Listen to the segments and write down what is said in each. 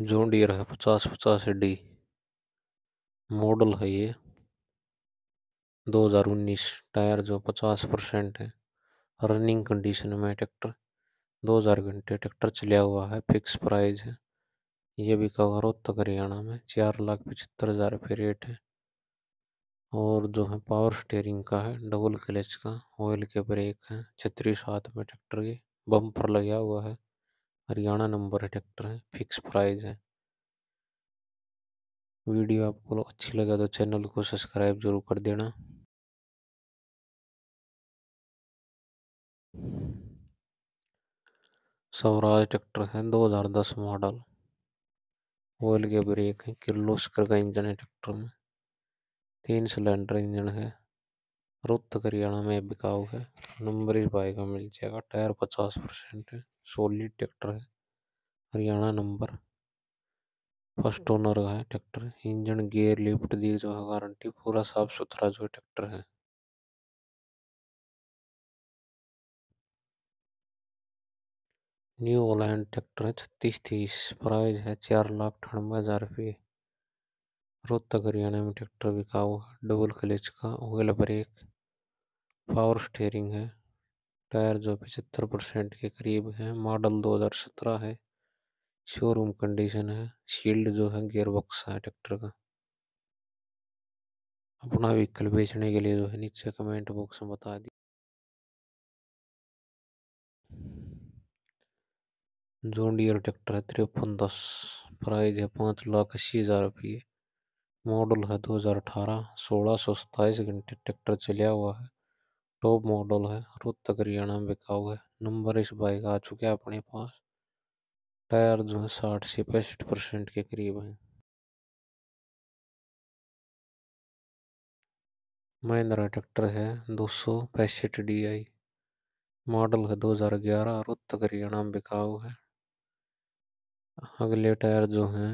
John Deere है पचास पचास डी मॉडल है ये 2019 टायर जो 50 परसेंट है रनिंग कंडीशन में ट्रैक्टर 2000 घंटे ट्रैक्टर चलिया हुआ है फिक्स प्राइस है ये भी कवर होता हरियाणा में चार लाख पचहत्तर हज़ार रुपये रेट है और जो है पावर स्टेयरिंग का है डबल क्लच का ऑयल के ब्रेक हैं छत्तीस हाथ में ट्रैक्टर के बम्पर लगा हुआ है हरियाणा नंबर है ट्रैक्टर है फिक्स प्राइस है वीडियो आपको अच्छी लगा तो चैनल को सब्सक्राइब जरूर कर देना स्वराज ट्रैक्टर है 2010 मॉडल ऑयल के ब्रेक है किर्लोस्कर का इंजन है ट्रैक्टर में तीन सिलेंडर इंजन है रोहतक हरियाणा में बिकाऊ है नंबर इस बाइक का मिल जाएगा टायर पचास परसेंट है सोलिड ट्रैक्टर है हरियाणा नंबर फर्स्ट ओनर का है ट्रैक्टर इंजन गियर लिफ्ट दी जो है गारंटी पूरा साफ सुथरा जो ट्रैक्टर है न्यू ओलैंड ट्रैक्टर है छत्तीस तीस प्राइस है चार लाख अठानवे हज़ार रुपये रोहतक हरियाणा में ट्रैक्टर बिकाऊ है डबल क्लिच का ऑयल ब्रेक पावर स्टेयरिंग है टायर जो पचहत्तर परसेंट के करीब है मॉडल 2017 है शोरूम कंडीशन है शील्ड जो है गियर बॉक्स है ट्रैक्टर का अपना व्हीकल बेचने के लिए जो है नीचे कमेंट बॉक्स में बता दी जोडियर ट्रैक्टर है तिरपन दस प्राइज है पाँच लाख अस्सी हज़ार रुपये मॉडल है दो हज़ार अठारह सोलह सौ सत्ताईस घंटे ट्रैक्टर चलिया हुआ है टॉप मॉडल है रोहतक हरियाणा में बिकाऊ है नंबर इस बाइक आ चुके हैं अपने पास टायर जो है साठ से पैंसठ परसेंट के करीब हैं महिंद्रा ट्रैक्टर है दो सौ पैंसठ डी आई मॉडल है दो हजार ग्यारह रोहतक हरियाणा में बिकाऊ है अगले टायर जो हैं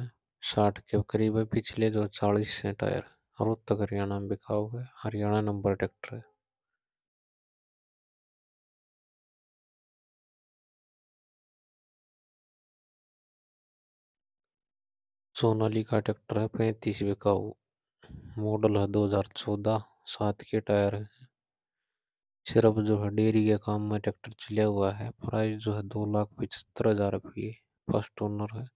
साठ के करीब है पिछले जो चालीस हैं टायर रोहतक हरियाणा में बिका हुआ है हरियाणा नंबर ट्रैक्टर है सोनाली का ट्रैक्टर है पैंतीस बिकाऊ मॉडल है दो हजार चौदह सात के टायर है सिर्फ जो है डेयरी के काम में ट्रैक्टर चलिया हुआ है प्राइस जो है दो लाख पचहत्तर हजार रुपये फर्स्ट ओनर है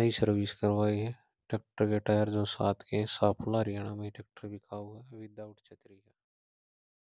नई सर्विस करवाई है ट्रैक्टर के टायर जो सात के हैं साफला हरियाणा में ट्रैक्टर बिका हुआ है विदाउट छतरी है